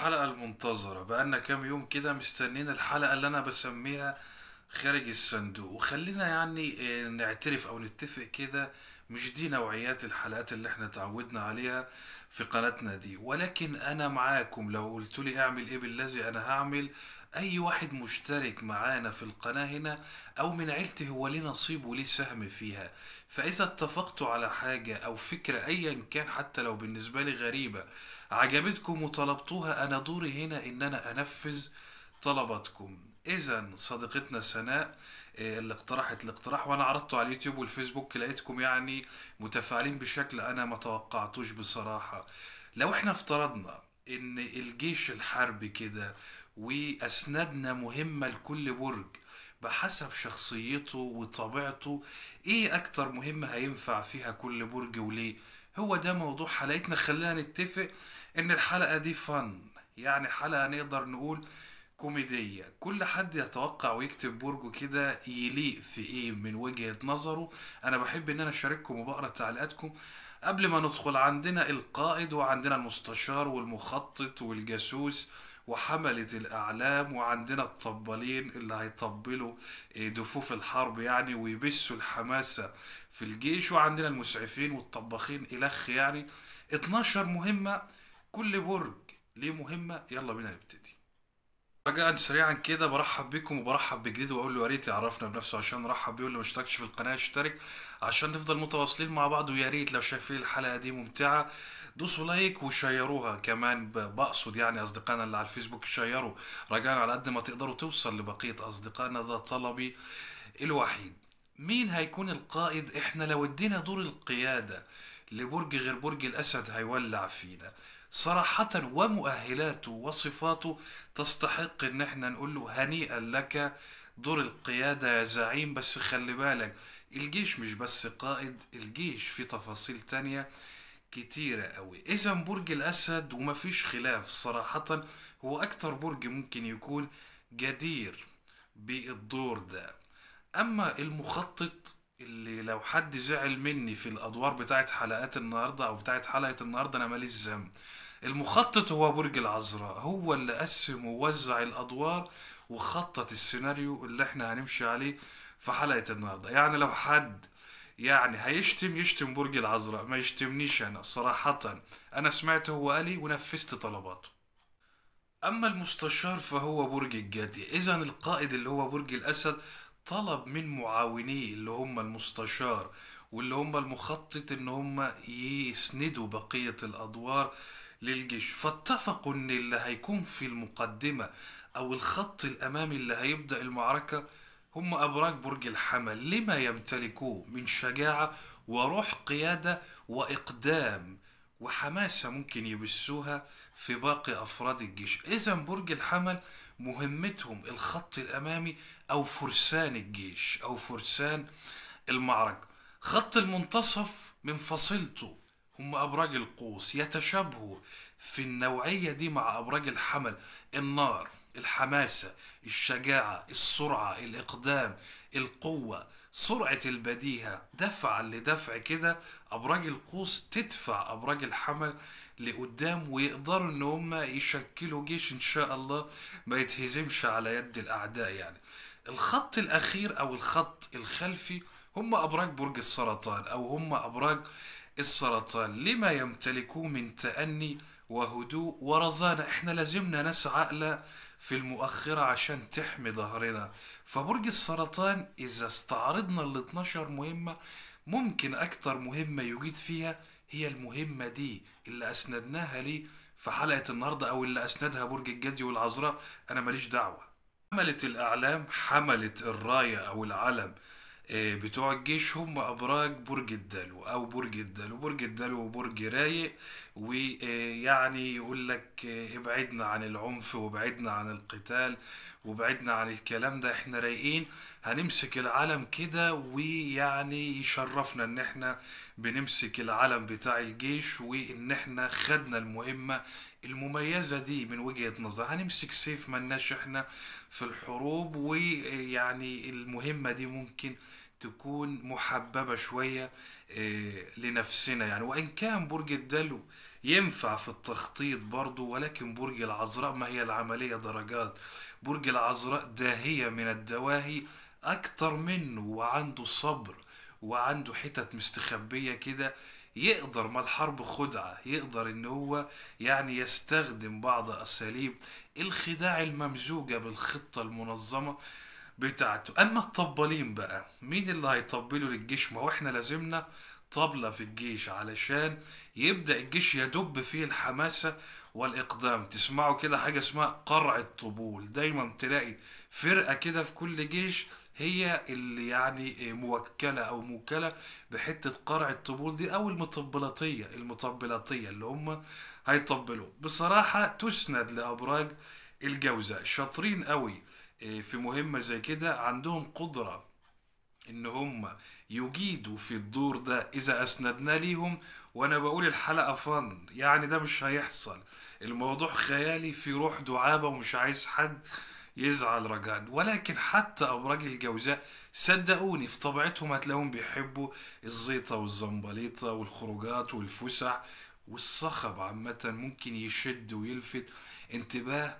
الحلقة المنتظرة بقالنا كام يوم كده مستنين الحلقة اللي أنا بسميها خارج الصندوق وخلينا يعني آه، نعترف أو نتفق كده مش دي نوعيات الحلقات اللي احنا تعودنا عليها في قناتنا دي ولكن أنا معاكم لو قلتولي أعمل إيه بالذي أنا هعمل أي واحد مشترك معانا في القناة هنا أو من عيلتي هو ليه نصيب وليه سهم فيها فإذا اتفقتوا على حاجة أو فكرة أيا كان حتى لو بالنسبة لي غريبة عجبتكم وطلبتوها أنا دوري هنا إن أنا أنفذ طلباتكم إذا صديقتنا سناء آه، اللي اقترحت الاقتراح وانا عرضته على اليوتيوب والفيسبوك لقيتكم يعني متفاعلين بشكل انا ما توقعتوش بصراحه لو احنا افترضنا ان الجيش الحربي كده واسندنا مهمه لكل برج بحسب شخصيته وطبيعته ايه اكتر مهمه هينفع فيها كل برج وليه هو ده موضوع حلقتنا خلينا نتفق ان الحلقه دي فن يعني حلقه نقدر نقول كوميدية كل حد يتوقع ويكتب برجه كده يليق في ايه من وجهة نظره انا بحب ان انا اشارككم وبقرا تعليقاتكم قبل ما ندخل عندنا القائد وعندنا المستشار والمخطط والجاسوس وحملة الأعلام وعندنا الطبالين اللي هيطبلوا آه، دفوف الحرب يعني ويبثوا الحماسة في الجيش وعندنا المسعفين والطباخين إلخ يعني 12 مهمة كل برج ليه مهمة يلا بينا نبتدي رجاء سريعا كده برحب بيكم وبرحب بجديد واقول له يا ريت يعرفنا بنفسه عشان نرحب بيه واللي ما اشتركش في القناه يشترك عشان نفضل متواصلين مع بعض ويا ريت لو شايفين الحلقه دي ممتعه دوسوا لايك وشيروها كمان بقصد يعني اصدقائنا اللي على الفيسبوك شيروا رجاء على قد ما تقدروا توصل لبقيه اصدقائنا ده طلبي الوحيد مين هيكون القائد احنا لو ادينا دور القياده لبرج غير برج الأسد هيولع فينا صراحة ومؤهلاته وصفاته تستحق إن احنا نقول له هنيئا لك دور القيادة يا زعيم بس خلي بالك الجيش مش بس قائد الجيش في تفاصيل تانية كتيرة قوي إذا برج الأسد ومفيش خلاف صراحة هو أكتر برج ممكن يكون جدير بالدور ده أما المخطط اللي لو حد زعل مني في الادوار بتاعت حلقات النهارده او بتاعت حلقه النهارده انا ماليش ذنب المخطط هو برج العذراء هو اللي قسم ووزع الادوار وخطط السيناريو اللي احنا هنمشي عليه في حلقه النهارده يعني لو حد يعني هيشتم يشتم برج العذراء ما يشتمنيش انا صراحه انا سمعت هو قالي ونفذت طلباته أما المستشار فهو برج الجدي إذا القائد اللي هو برج الأسد طلب من معاونيه اللي هم المستشار واللي هم المخطط ان هم يسندوا بقية الادوار للجيش فاتفقوا ان اللي هيكون في المقدمة او الخط الامامي اللي هيبدأ المعركة هم أبراج برج الحمل لما يمتلكوه من شجاعة وروح قيادة وإقدام وحماسة ممكن يبثوها في باقي أفراد الجيش إذا برج الحمل مهمتهم الخط الأمامي أو فرسان الجيش أو فرسان المعركة خط المنتصف من فصيلته هم أبراج القوس يتشابهوا في النوعية دي مع أبراج الحمل النار الحماسة الشجاعة السرعة الإقدام القوة سرعة البديهة دفعا لدفع كده أبراج القوس تدفع أبراج الحمل لقدام ويقدروا إن هم يشكلوا جيش إن شاء الله ما يتهزمش على يد الأعداء يعني الخط الأخير أو الخط الخلفي هم أبراج برج السرطان أو هم أبراج السرطان لما يمتلكوه من تأني وهدوء ورزانة احنا لازمنا ناس عاقلة في المؤخرة عشان تحمي ظهرنا فبرج السرطان إذا استعرضنا ال 12 مهمة ممكن أكتر مهمة يجيد فيها هي المهمة دي اللي أسندناها ليه في حلقة النهاردة أو اللي أسندها برج الجدي والعذراء أنا ماليش دعوة حملت الأعلام حملت الراية أو العلم آه، بتوع الجيش هم أبراج برج الدلو أو برج الدلو برج الدلو برج رايق ويعني يقول لك آه، ابعدنا عن العنف وابعدنا عن القتال وابعدنا عن الكلام ده احنا رايقين هنمسك العلم كده ويعني يشرفنا ان احنا بنمسك العلم بتاع الجيش وان احنا خدنا المهمة المميزه دي من وجهه نظر هنمسك سيف مالناش احنا في الحروب ويعني المهمه دي ممكن تكون محببه شويه آه، لنفسنا يعني وان كان برج الدلو ينفع في التخطيط برضه ولكن برج العذراء ما هي العمليه درجات برج العذراء داهيه من الدواهي اكتر منه وعنده صبر وعنده حتت مستخبية كده يقدر ما الحرب خدعة يقدر ان هو يعني يستخدم بعض اساليب الخداع الممزوجة بالخطة المنظمة بتاعته اما الطبالين بقى مين اللي هيطبلوا للجيش ما هو احنا لازمنا طبلة في الجيش علشان يبدأ الجيش يدب فيه الحماسة والإقدام تسمعوا كده حاجة اسمها قرع الطبول دايما تلاقي فرقة كده في كل جيش هي اللي يعني موكله او موكله بحته قرع الطبول دي او المطبلاتيه المطبلاتيه اللي هم هيطبلوا بصراحه تسند لابراج الجوزاء شاطرين قوي آه، في مهمه زي كده عندهم قدره ان هم يجيدوا في الدور ده اذا اسندنا ليهم وانا بقول الحلقه فن يعني ده مش هيحصل الموضوع خيالي في روح دعابه ومش عايز حد يزعل رجاء ولكن حتى أبراج الجوزاء صدقوني في طبيعتهم هتلاقيهم بيحبوا الزيطة والزنبليطة والخروجات والفسح والصخب عامة ممكن يشد ويلفت انتباه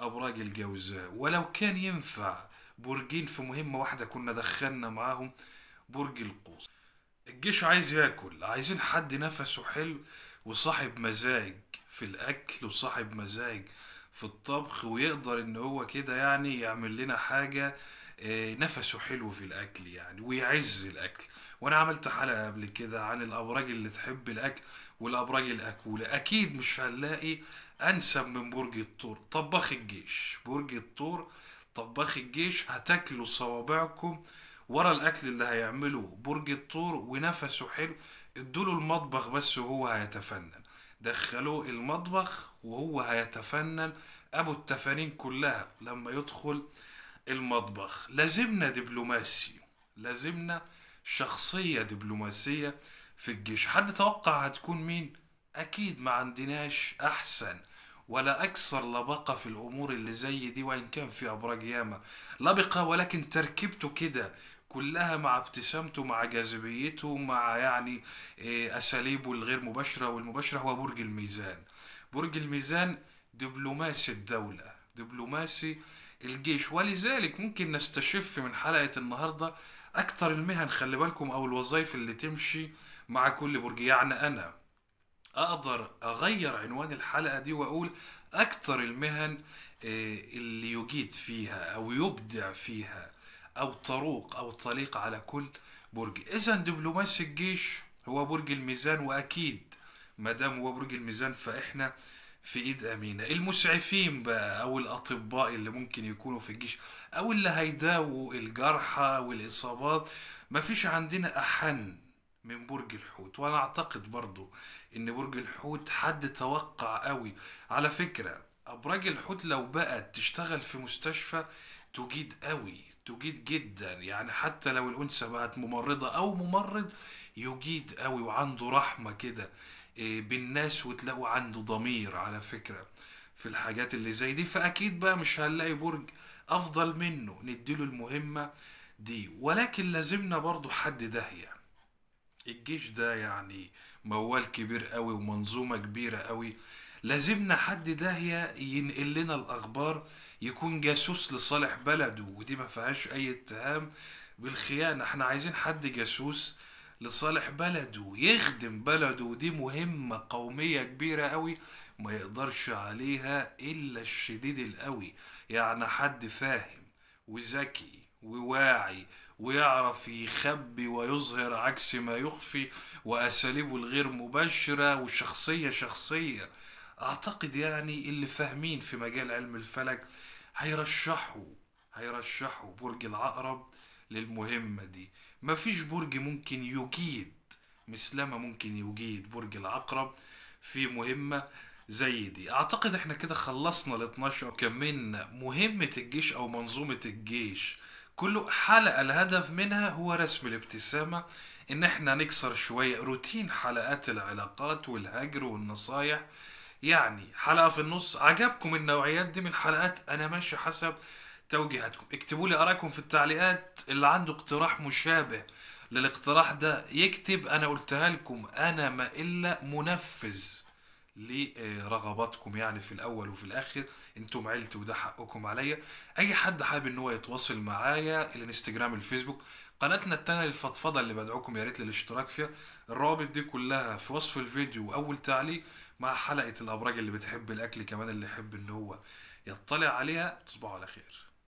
أبراج الجوزاء ولو كان ينفع برجين في مهمة واحدة كنا دخلنا معاهم برج القوس الجيش عايز ياكل عايزين حد نفسه حلو وصاحب مزاج في الأكل وصاحب مزاج في الطبخ ويقدر ان هو كده يعني يعمل لنا حاجة آه، نفسه حلو في الاكل يعني ويعز الاكل وانا عملت حلقة قبل كده عن الابراج اللي تحب الاكل والابراج الاكولة اكيد مش هنلاقي انسب من برج الثور طباخ الجيش برج الثور طباخ الجيش هتاكلوا صوابعكم ورا الاكل اللي هيعمله برج الثور ونفسه حلو ادوله المطبخ بس وهو هيتفنن دخلوه المطبخ وهو هيتفنن ابو التفانين كلها لما يدخل المطبخ لازمنا دبلوماسي لازمنا شخصية دبلوماسية في الجيش حد توقع هتكون مين اكيد ما عندناش احسن ولا أكثر لبقة في الأمور اللي زي دي وإن كان في أبراج ياما لبقة ولكن تركيبته كده كلها مع ابتسامته مع جاذبيته مع يعني آه، اساليبه الغير مباشره والمباشره هو برج الميزان برج الميزان دبلوماسي الدوله دبلوماسي الجيش ولذلك ممكن نستشف من حلقه النهارده اكتر المهن خلي بالكم او الوظائف اللي تمشي مع كل برج يعني انا اقدر اغير عنوان الحلقه دي واقول اكتر المهن آه، اللي يجيد فيها او يبدع فيها أو طروق أو طليق على كل برج إذا دبلوماسي الجيش هو برج الميزان وأكيد ما دام هو برج الميزان فإحنا في ايد امينه المسعفين بقى او الاطباء اللي ممكن يكونوا في الجيش او اللي هيداووا الجرحى والاصابات مفيش عندنا احن من برج الحوت وانا اعتقد برضو ان برج الحوت حد توقع قوي على فكره ابراج الحوت لو بقت تشتغل في مستشفى تجيد قوي تجيد جدا يعني حتى لو الانثى بقت ممرضه او ممرض يجيد قوي وعنده رحمه كده آه، بالناس وتلاقوا عنده ضمير على فكره في الحاجات اللي زي دي فاكيد بقى مش هنلاقي برج افضل منه نديله المهمه دي ولكن لازمنا برضو حد داهيه الجيش ده يعني موال كبير قوي ومنظومه كبيره قوي لازمنا حد داهية ينقل لنا الأخبار يكون جاسوس لصالح بلده ودي ما فيهاش أي اتهام بالخيانة احنا عايزين حد جاسوس لصالح بلده يخدم بلده ودي مهمة قومية كبيرة قوي ما يقدرش عليها إلا الشديد القوي يعني حد فاهم وذكي وواعي ويعرف يخبي ويظهر عكس ما يخفي وأساليبه الغير مباشرة وشخصية شخصية اعتقد يعني اللي فاهمين في مجال علم الفلك هيرشحوا هيرشحوا برج العقرب للمهمة دي مفيش برج ممكن يجيد مثلما ممكن يجيد برج العقرب في مهمة زي دي اعتقد احنا كده خلصنا ال 12 كملنا مهمة الجيش او منظومة الجيش كل حلقة الهدف منها هو رسم الابتسامة ان احنا نكسر شوية روتين حلقات العلاقات والهجر والنصايح يعني حلقة في النص عجبكم النوعيات دي من الحلقات أنا ماشي حسب توجيهاتكم اكتبوا لي آرائكم في التعليقات اللي عنده اقتراح مشابه للاقتراح ده يكتب أنا قلتها لكم أنا ما إلا منفذ لرغباتكم يعني في الاول وفي الاخر انتم عيلتي وده حقكم عليا اي حد حابب ان هو يتواصل معايا الانستجرام الفيسبوك قناتنا التانية الفضفضة اللي بدعوكم يا ريت للاشتراك فيها الروابط دي كلها في وصف الفيديو واول تعليق مع حلقة الابراج اللي بتحب الاكل كمان اللي يحب ان هو يطلع عليها تصبحوا على خير